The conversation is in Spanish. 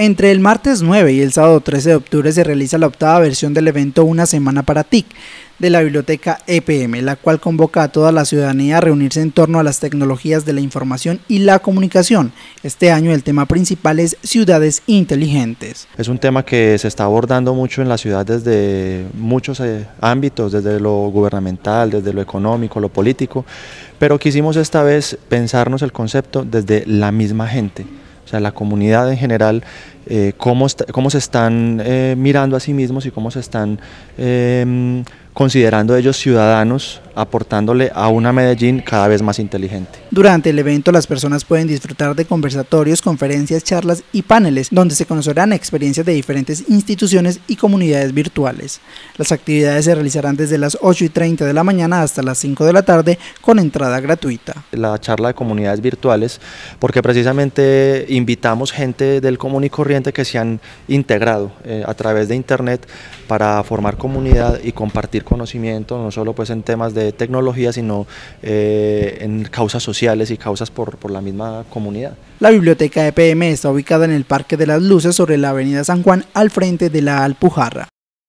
Entre el martes 9 y el sábado 13 de octubre se realiza la octava versión del evento Una Semana para TIC de la biblioteca EPM, la cual convoca a toda la ciudadanía a reunirse en torno a las tecnologías de la información y la comunicación. Este año el tema principal es ciudades inteligentes. Es un tema que se está abordando mucho en la ciudad desde muchos eh, ámbitos, desde lo gubernamental, desde lo económico, lo político, pero quisimos esta vez pensarnos el concepto desde la misma gente o sea, la comunidad en general, eh, cómo, cómo, se están eh, mirando a sí mismos y cómo se están em, considerando ellos ciudadanos, aportándole a una Medellín cada vez más inteligente. Durante el evento las personas pueden disfrutar de conversatorios, conferencias, charlas y paneles donde se conocerán experiencias de diferentes instituciones y comunidades virtuales. Las actividades se realizarán desde las 8 y 30 de la mañana hasta las 5 de la tarde con entrada gratuita. La charla de comunidades virtuales porque precisamente invitamos gente del común y corriente que se han integrado eh, a través de internet para formar comunidad y compartir conocimiento, no solo pues en temas de tecnología, sino eh, en causas sociales y causas por, por la misma comunidad. La biblioteca EPM está ubicada en el Parque de las Luces sobre la Avenida San Juan al frente de la Alpujarra.